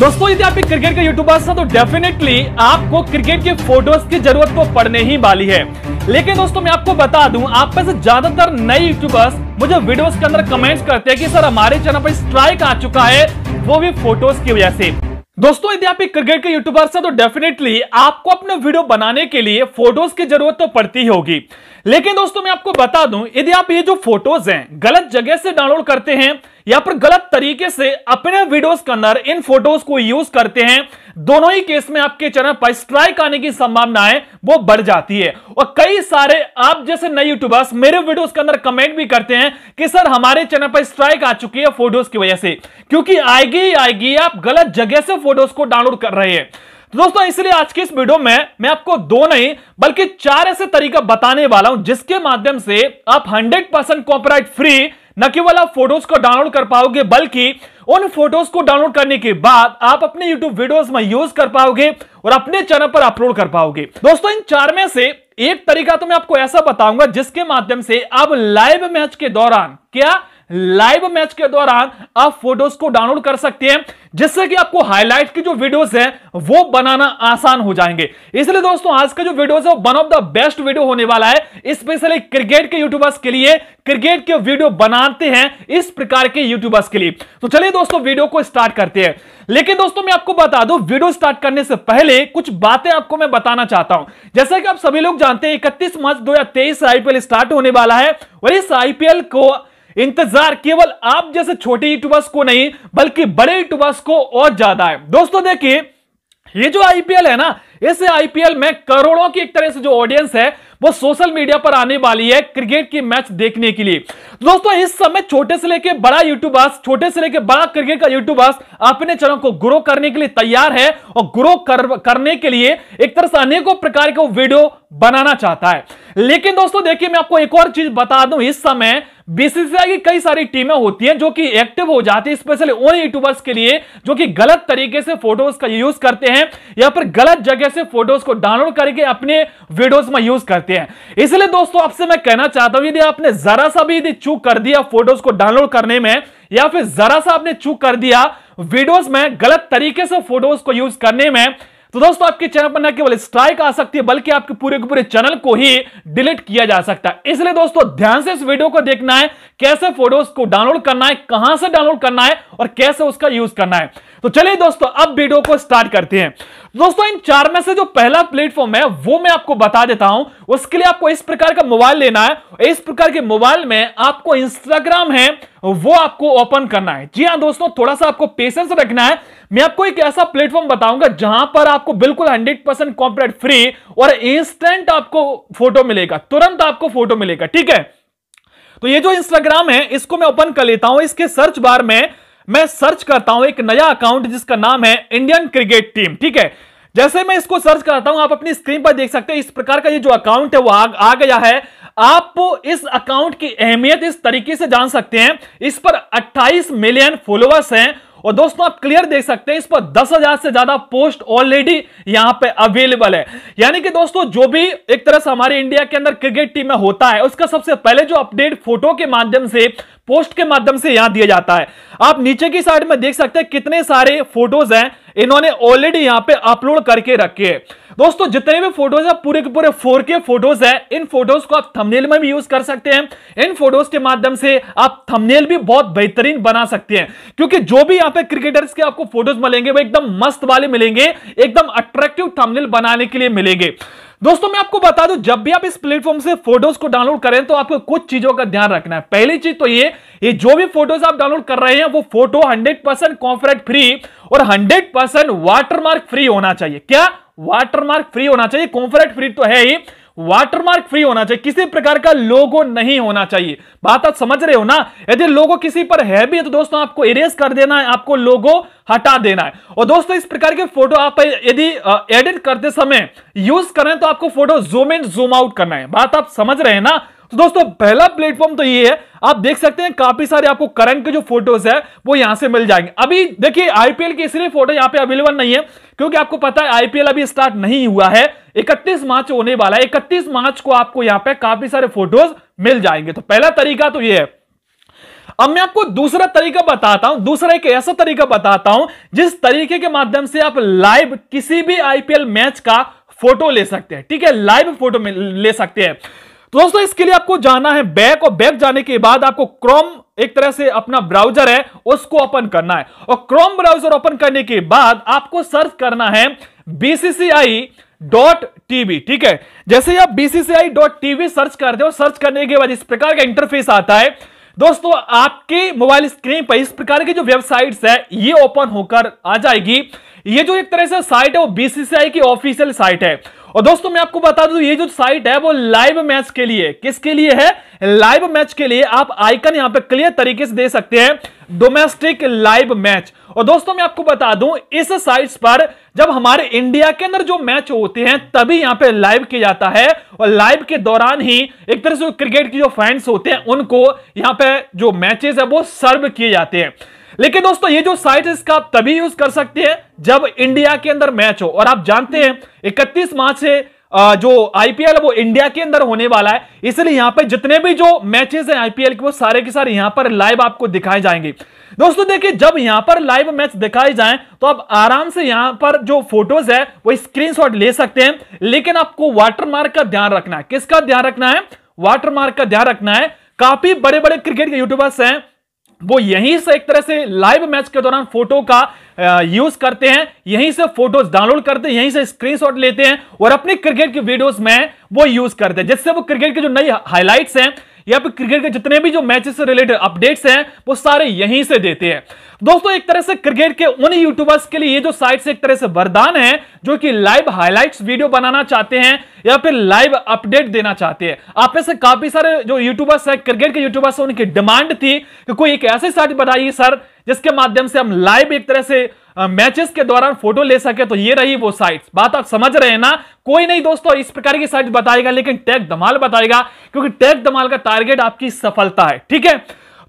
दोस्तों यदि आप एक क्रिकेट के यूट्यूबर्स हैं तो डेफिनेटली आपको क्रिकेट के फोटोज की जरूरत तो पड़ने ही वाली है लेकिन दोस्तों मैं आपको बता दूं आप में से ज्यादातर नए यूट्यूबर्स मुझे वीडियोस के अंदर कमेंट्स करते हैं कि सर हमारे चैनल पर स्ट्राइक आ चुका है वो भी फोटोज की वजह से दोस्तों यदि आप एक क्रिकेट के यूट्यूबर्स हैं तो डेफिनेटली आपको अपने वीडियो बनाने के लिए फोटोज की जरूरत तो पड़ती होगी लेकिन दोस्तों मैं आपको बता दूं यदि आप ये जो फोटोज हैं गलत जगह से डाउनलोड करते हैं या फिर गलत तरीके से अपने वीडियोस के अंदर इन फोटोज को यूज करते हैं दोनों ही केस में आपके चैनल पर स्ट्राइक आने की संभावना है वो बढ़ जाती है और कई सारे आप जैसे नए यूट्यूबर्स मेरे वीडियोस के अंदर कमेंट भी करते हैं कि सर हमारे चैनल पर स्ट्राइक आ चुकी है फोटोज की वजह से क्योंकि आएगी ही आएगी आप गलत जगह से फोटोज को डाउनलोड कर रहे हैं तो दोस्तों इसलिए आज की इस वीडियो में मैं आपको दो नहीं बल्कि चार ऐसे तरीका बताने वाला हूं जिसके माध्यम से आप 100% परसेंट कॉपराइट फ्री न केवल आप फोटोज को डाउनलोड कर पाओगे बल्कि उन फोटोज को डाउनलोड करने के बाद आप अपने YouTube वीडियोस में यूज कर पाओगे और अपने चैनल पर अपलोड कर पाओगे दोस्तों इन चार में से एक तरीका तो मैं आपको ऐसा बताऊंगा जिसके माध्यम से आप लाइव मैच के दौरान क्या लाइव मैच के दौरान आप फोटोज को डाउनलोड कर सकते हैं जिससे कि आपको हाईलाइट की जो वीडियोस है वो बनाना आसान हो जाएंगे इसलिए दोस्तों आज का जो वीडियोस है one of the best video होने वाला है स्पेशली क्रिकेट के यूट्यूबर्स के लिए क्रिकेट के वीडियो बनाते हैं इस प्रकार के यूट्यूबर्स के लिए तो चलिए दोस्तों वीडियो को स्टार्ट करते हैं लेकिन दोस्तों मैं आपको बता दू वीडियो स्टार्ट करने से पहले कुछ बातें आपको मैं बताना चाहता हूं जैसा कि आप सभी लोग जानते हैं इकतीस मार्च दो आईपीएल स्टार्ट होने वाला है और इस आईपीएल को इंतजार केवल आप जैसे छोटे यूट्यूबर्स को नहीं बल्कि बड़े यूट्यूबर्स को और ज्यादा है दोस्तों देखिए ये जो आईपीएल है ना इस आईपीएल में करोड़ों की एक तरह से जो ऑडियंस है वो सोशल मीडिया पर आने वाली है क्रिकेट की मैच देखने के लिए दोस्तों इस समय छोटे से लेके बड़ा यूट्यूबर्स छोटे से लेके बड़ा क्रिकेट का यूट्यूबर्स अपने चैनल को ग्रो करने के लिए तैयार है और ग्रो कर, करने के लिए एक तरह से अनेकों प्रकार के वीडियो बनाना चाहता है लेकिन दोस्तों देखिए मैं आपको एक और चीज बता दूं इस समय बीसीसीआई की कई सारी टीमें होती हैं जो कि एक्टिव हो जाती है स्पेशली उन यूट्यूबर्स के लिए जो कि गलत तरीके से फोटोज का यूज करते हैं या फिर गलत जगह कैसे फोटोज को डाउनलोड करके अपने वीडियोज में यूज करते हैं इसलिए दोस्तों आपसे मैं कहना चाहता हूं यदि आपने जरा सा भी यदि चूक कर दिया फोटोज को डाउनलोड करने में या फिर जरा सा आपने चूक कर दिया वीडियोज में गलत तरीके से फोटोज को यूज करने में तो दोस्तों आपके चैनल पर न केवल स्ट्राइक आ सकती है बल्कि आपके पूरे के पूरे चैनल को ही डिलीट किया जा सकता है इसलिए दोस्तों ध्यान से इस वीडियो को देखना है कैसे फोटोज को डाउनलोड करना है कहां से डाउनलोड करना है और कैसे उसका यूज करना है तो चलिए दोस्तों अब वीडियो को स्टार्ट करते हैं दोस्तों इन चार में से जो पहला प्लेटफॉर्म है वो मैं आपको बता देता हूं उसके लिए आपको इस प्रकार का मोबाइल लेना है इस प्रकार के मोबाइल में आपको इंस्टाग्राम है वो आपको ओपन करना है जी हाँ दोस्तों थोड़ा सा आपको पेशेंस रखना है मैं आपको एक ऐसा प्लेटफॉर्म बताऊंगा जहां पर आपको बिल्कुल 100 परसेंट फ्री और इंस्टेंट आपको फोटो मिलेगा तुरंत आपको फोटो मिलेगा ठीक है तो ये जो इंस्टाग्राम है इसको मैं ओपन कर लेता हूं इसके सर्च बार में मैं सर्च करता हूं एक नया अकाउंट जिसका नाम है इंडियन क्रिकेट टीम ठीक है जैसे मैं इसको सर्च करता हूं आप अपनी स्क्रीन पर देख सकते हैं इस प्रकार का ये जो अकाउंट है वो आ, आ गया है आप इस अकाउंट की अहमियत इस तरीके से जान सकते हैं इस पर 28 मिलियन फॉलोअर्स हैं और दोस्तों आप क्लियर देख सकते हैं इस पर दस हजार से ज्यादा पोस्ट ऑलरेडी यहां पे अवेलेबल है यानी कि दोस्तों जो भी एक तरह से हमारे इंडिया के अंदर क्रिकेट टीम में होता है उसका सबसे पहले जो अपडेट फोटो के माध्यम से पोस्ट के माध्यम से यहां दिया जाता है आप नीचे की साइड में देख सकते हैं कितने सारे फोटोज हैं इन्होंने ऑलरेडी यहां पर अपलोड करके रखे हैं दोस्तों जितने भी फोटोज है पूरे के पूरे फोर के फोटोज है इन फोटोज को आप थमनेल में भी यूज कर सकते हैं इन फोटोज के माध्यम से आप थमनेल भी बहुत बेहतरीन बना सकते हैं क्योंकि जो भी यहाँ पे क्रिकेटर्स के आपको फोटोज मिलेंगे वो एकदम मस्त वाले मिलेंगे एकदम अट्रैक्टिव थमनेल बनाने के लिए मिलेंगे दोस्तों मैं आपको बता दूं जब भी आप इस प्लेटफॉर्म से फोटोज को डाउनलोड करें तो आपको कुछ चीजों का ध्यान रखना है पहली चीज तो ये ये जो भी फोटोज आप डाउनलोड कर रहे हैं वो फोटो 100 परसेंट कॉन्फ्रेट फ्री और 100 परसेंट वाटरमार्क फ्री होना चाहिए क्या वाटरमार्क फ्री होना चाहिए कॉन्फ्रेट फ्री तो है ही वाटरमार्क फ्री होना चाहिए किसी प्रकार का लोगो नहीं होना चाहिए बात आप समझ रहे हो ना यदि लोगो किसी पर है भी है तो दोस्तों आपको इरेज कर देना है आपको लोगो हटा देना है और दोस्तों इस प्रकार के फोटो आप यदि एडिट करते समय यूज करें तो आपको photo zoom in zoom out करना है बात आप समझ रहे हैं ना तो दोस्तों पहला प्लेटफॉर्म तो ये है आप देख सकते हैं काफी सारे आपको करंट के जो फोटोज है वो यहां से मिल जाएंगे अभी देखिए आईपीएल के इसलिए फोटो यहां पे अवेलेबल नहीं है क्योंकि आपको पता है आईपीएल अभी स्टार्ट नहीं हुआ है 31 मार्च होने वाला है 31 मार्च को आपको यहां पे काफी सारे फोटोज मिल जाएंगे तो पहला तरीका तो ये है अब मैं आपको दूसरा तरीका बताता हूं दूसरा एक ऐसा तरीका बताता हूं जिस तरीके के माध्यम से आप लाइव किसी भी आईपीएल मैच का फोटो ले सकते हैं ठीक है लाइव फोटो ले सकते हैं तो दोस्तों इसके लिए आपको जाना है बैक और बैक जाने के बाद आपको क्रोम एक तरह से अपना ब्राउजर है उसको ओपन करना है और क्रोम ब्राउजर ओपन करने के बाद आपको सर्च करना है बीसीसीआई डॉट टीवी ठीक है जैसे आप बीसीसीआई डॉट टीवी सर्च करते हो सर्च करने के बाद इस प्रकार का इंटरफेस आता है दोस्तों आपके मोबाइल स्क्रीन पर इस प्रकार की जो वेबसाइट्स है ये ओपन होकर आ जाएगी ये जो एक तरह से साइट है वो बीसीसीआई की ऑफिशियल साइट है और दोस्तों मैं आपको बता दूं ये जो साइट है वो लाइव मैच के लिए किसके लिए है लाइव मैच के लिए आप आइकन यहां पे क्लियर तरीके से दे सकते हैं डोमेस्टिक लाइव मैच और दोस्तों मैं आपको बता दूं इस साइट पर जब हमारे इंडिया के अंदर जो मैच होते हैं तभी यहां पे लाइव किया जाता है और लाइव के दौरान ही एक तरह से क्रिकेट के जो फैंस होते हैं उनको यहां पे जो मैचेस है वो सर्व किए जाते हैं लेकिन दोस्तों ये जो साइट है इसका तभी यूज कर सकते हैं जब इंडिया के अंदर मैच हो और आप जानते हैं इकतीस मार्च से जो आईपीएल है वो इंडिया के अंदर होने वाला है इसलिए यहां पर जितने भी जो मैचेस हैं आईपीएल के वो सारे के सारे यहां पर लाइव आपको दिखाए जाएंगे दोस्तों देखिए जब यहां पर लाइव मैच दिखाए जाए तो आप आराम से यहां पर जो फोटोज है वो स्क्रीनशॉट ले सकते हैं लेकिन आपको वाटरमार्क का ध्यान रखना है किसका ध्यान रखना है वाटरमार्क का ध्यान रखना है काफी बड़े बड़े क्रिकेट के यूट्यूबर्स हैं वो यहीं से एक तरह से लाइव मैच के दौरान फोटो का यूज करते हैं यहीं से फोटोज डाउनलोड करते हैं यहीं से स्क्रीनशॉट लेते हैं और अपने क्रिकेट की वीडियोस में वो यूज करते हैं जिससे वो क्रिकेट के जो नई हाईलाइट्स हैं या फिर क्रिकेट के जितने भी जो मैचेस से रिलेटेड अपडेट्स हैं वो सारे यहीं से देते हैं दोस्तों एक तरह से क्रिकेट के उन यूट्यूबर्स के लिए ये जो साइट्स एक तरह से वरदान है जो कि लाइव हाइलाइट्स वीडियो बनाना चाहते हैं या फिर लाइव अपडेट देना चाहते हैं आप में से काफी सारे जो यूट्यूबर्स है क्रिकेट के यूट्यूबर्स उनकी डिमांड थी कि कोई एक ऐसे साइट बताइए सर जिसके माध्यम से हम लाइव एक तरह से मैचेस के दौरान फोटो ले सके तो ये रही वो साइट बात आप समझ रहे हैं ना कोई नहीं दोस्तों इस प्रकार की साइट बताएगा लेकिन टैग धमाल बताएगा क्योंकि टैग धमाल का टारगेट आपकी सफलता है ठीक है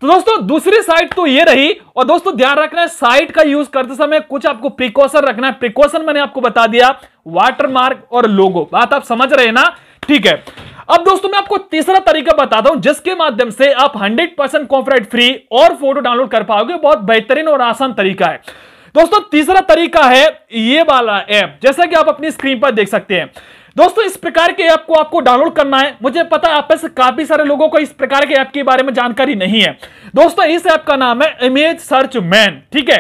तो दोस्तों दूसरी साइट तो ये रही और दोस्तों ध्यान रखना है साइट का यूज करते समय कुछ आपको प्रिकॉशन रखना है प्रिकॉशन मैंने आपको बता दिया वाटरमार्क और लोगो बात आप समझ रहे हैं ना ठीक है अब दोस्तों मैं आपको तीसरा तरीका बताता हूं जिसके माध्यम से आप 100% परसेंट फ्री और फोटो डाउनलोड कर पाओगे बहुत बेहतरीन और आसान तरीका है दोस्तों तीसरा तरीका है ये वाला ऐप जैसा कि आप अपनी स्क्रीन पर देख सकते हैं दोस्तों इस प्रकार के ऐप को आपको डाउनलोड करना है मुझे पता आप से काफी सारे लोगों को इस प्रकार के ऐप के बारे में जानकारी नहीं है दोस्तों इस ऐप का नाम है इमेज सर्च मैन ठीक है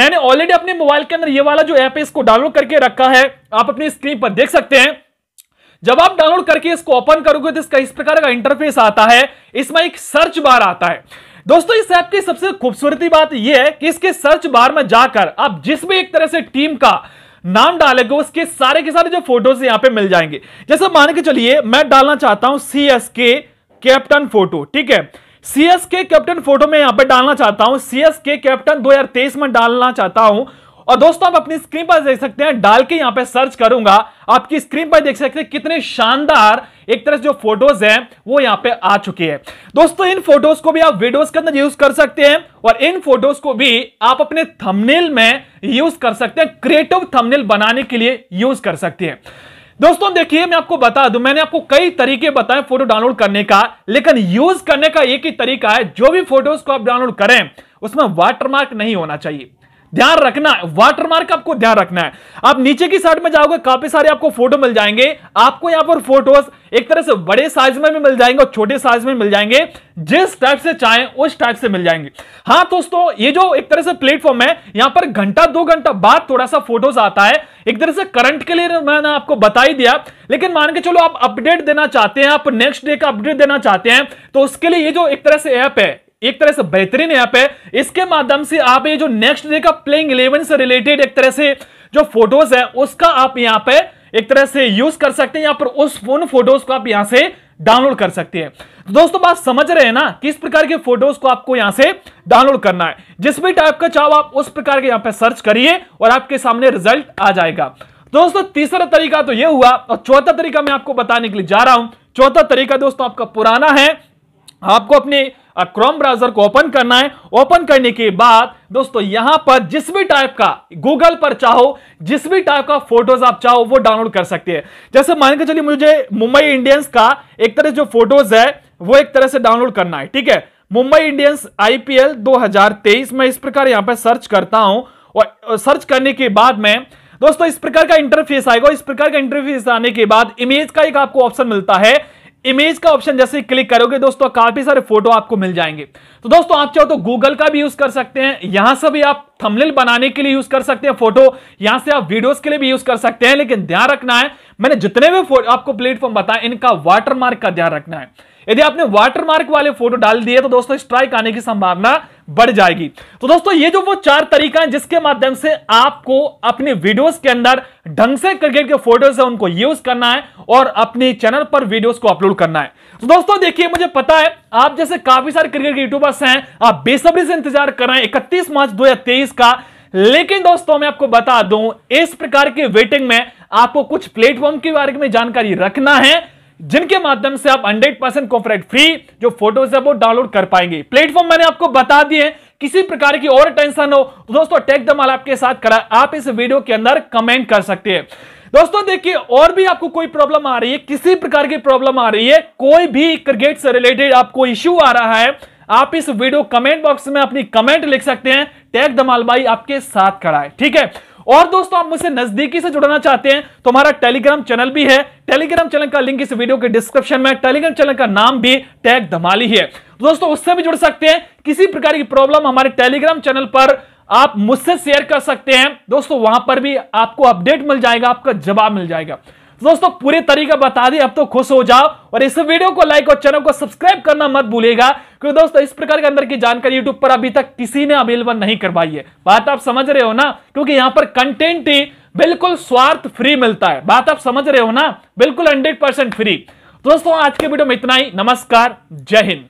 मैंने ऑलरेडी अपने मोबाइल के अंदर ये वाला जो ऐप है इसको डाउनलोड करके रखा है आप अपनी स्क्रीन पर देख सकते हैं जब आप डाउनलोड करके इसको ओपन करोगे तो इसका इस प्रकार का इंटरफेस आता है इसमें एक सर्च बार आता है दोस्तों इस ऐप की सबसे खूबसूरती बात यह है कि इसके सर्च बार में जाकर आप जिस भी एक तरह से टीम का नाम डालेगा उसके सारे के सारे जो फोटोज यहां पे मिल जाएंगे जैसे मान के चलिए मैं डालना चाहता हूं सी एस के कैप्टन फोटो ठीक है सीएस के कैप्टन फोटो में यहां पे डालना चाहता हूं सीएस के कैप्टन 2023 में डालना चाहता हूं और दोस्तों आप अपनी स्क्रीन पर देख सकते हैं डाल के यहां पे सर्च करूंगा आपकी स्क्रीन पर देख सकते हैं कितने शानदार एक तरह से जो फोटोज हैं वो यहां पे आ चुकी है दोस्तों इन फोटोज को भी आप वीडियोस के अंदर यूज कर सकते हैं और इन फोटोज को भी आप अपने थमनेल में यूज कर सकते हैं क्रिएटिव थमनेल बनाने के लिए यूज कर सकते हैं दोस्तों देखिए मैं आपको बता दूं मैंने आपको कई तरीके बताए फोटो डाउनलोड करने का लेकिन यूज करने का एक ही तरीका है जो भी फोटोज को आप डाउनलोड करें उसमें वाटरमार्क नहीं होना चाहिए ध्यान रखना है वाटरमार्क आपको ध्यान रखना है आप नीचे की साइड में जाओगे काफी सारे आपको फोटो मिल जाएंगे आपको यहां पर फोटोज एक तरह से बड़े साइज में भी मिल जाएंगे और छोटे साइज में मिल जाएंगे जिस टाइप से चाहे उस टाइप से मिल जाएंगे हाँ दोस्तों ये जो एक तरह से प्लेटफॉर्म है यहां पर घंटा दो घंटा बाद थोड़ा सा फोटोज आता है एक तरह से करंट के लिए मैंने आपको बता ही दिया लेकिन मान के चलो आप अपडेट देना चाहते हैं आप नेक्स्ट डे का अपडेट देना चाहते हैं तो उसके लिए ये जो एक तरह से ऐप है एक तरह से बेहतरीन ऐप है इसके माध्यम से आप ये जो नेक्स्ट डे का प्लेइंग इलेवन से रिलेटेड एक तरह से जो फोटोज है उसका आप यहाँ पे एक तरह से यूज कर सकते हैं यहाँ पर उस फोन फोटोज को आप यहाँ से डाउनलोड कर सकते हैं तो दोस्तों बात समझ रहे हैं ना किस प्रकार के फोटोज को आपको यहां से डाउनलोड करना है जिस भी टाइप का चाहो आप उस प्रकार के यहां पे सर्च करिए और आपके सामने रिजल्ट आ जाएगा दोस्तों तीसरा तरीका तो यह हुआ और चौथा तरीका मैं आपको बताने के लिए जा रहा हूं चौथा तरीका दोस्तों आपका पुराना है आपको अपने अब क्रोम ब्राउजर को ओपन करना है ओपन करने के बाद दोस्तों यहां पर जिस भी टाइप का गूगल पर चाहो जिस भी टाइप का फोटोज आप चाहो वो डाउनलोड कर सकते हैं जैसे मान के चलिए मुझे मुंबई इंडियंस का एक तरह जो फोटोज है वो एक तरह से डाउनलोड करना है ठीक है मुंबई इंडियंस आईपीएल 2023 मैं इस प्रकार यहां पर सर्च करता हूं और सर्च करने के बाद में दोस्तों इस प्रकार का इंटरफेस आएगा इस प्रकार का इंटरफेस आने के बाद इमेज का एक आपको ऑप्शन मिलता है इमेज का ऑप्शन जैसे क्लिक करोगे दोस्तों काफी सारे फोटो आपको मिल जाएंगे तो दोस्तों आप चाहो तो गूगल का भी यूज कर सकते हैं यहां से भी आप थंबनेल बनाने के लिए यूज कर सकते हैं फोटो यहां से आप वीडियोस के लिए भी यूज कर सकते हैं लेकिन ध्यान रखना है मैंने जितने भी आपको प्लेटफॉर्म बताया इनका वाटरमार्क का ध्यान रखना है यदि आपने वाटरमार्क वाले फोटो डाल दिए तो दोस्तों स्ट्राइक आने की संभावना बढ़ जाएगी तो दोस्तों ये जो वो चार तरीका है जिसके माध्यम से आपको अपने वीडियोस के अंदर ढंग से क्रिकेट के फोटोज है उनको यूज करना है और अपने चैनल पर वीडियोस को अपलोड करना है तो दोस्तों देखिए मुझे पता है आप जैसे काफी सारे क्रिकेट के यूट्यूबर्स हैं आप बेसब्री से इंतजार कर रहे हैं इकतीस मार्च दो का लेकिन दोस्तों मैं आपको बता दूं इस प्रकार के वेटिंग में आपको कुछ प्लेटफॉर्म के बारे में जानकारी रखना है जिनके माध्यम से आप 100 परसेंट कॉपरेट फ्री जो फोटोज है वो डाउनलोड कर पाएंगे प्लेटफॉर्म मैंने आपको बता दिए किसी प्रकार की और टेंशन हो तो दोस्तों टेक धमाल आपके साथ करा आप इस वीडियो के अंदर कमेंट कर सकते हैं दोस्तों देखिए और भी आपको कोई प्रॉब्लम आ रही है किसी प्रकार की प्रॉब्लम आ रही है कोई भी क्रिकेट से रिलेटेड आपको इश्यू आ रहा है आप इस वीडियो कमेंट बॉक्स में अपनी कमेंट लिख सकते हैं टैग धमाल भाई आपके साथ खड़ा है ठीक है और दोस्तों आप मुझसे नजदीकी से जुड़ना चाहते हैं तो हमारा टेलीग्राम चैनल भी है टेलीग्राम चैनल का लिंक इस वीडियो के डिस्क्रिप्शन में टेलीग्राम चैनल का नाम भी टैग धमाली है दोस्तों उससे भी जुड़ सकते हैं किसी प्रकार की प्रॉब्लम हमारे टेलीग्राम चैनल पर आप मुझसे शेयर कर सकते हैं दोस्तों वहां पर भी आपको अपडेट मिल जाएगा आपका जवाब मिल जाएगा दोस्तों पूरे तरीका बता दी अब तो खुश हो जाओ और इस वीडियो को लाइक और चैनल को सब्सक्राइब करना मत भूलेगा क्योंकि दोस्तों इस प्रकार के अंदर की जानकारी यूट्यूब पर अभी तक किसी ने अवेलेबल नहीं करवाई है बात आप समझ रहे हो ना क्योंकि यहां पर कंटेंट ही बिल्कुल स्वार्थ फ्री मिलता है बात आप समझ रहे हो ना बिल्कुल हंड्रेड परसेंट फ्री दोस्तों आज के वीडियो में इतना ही नमस्कार जय हिंद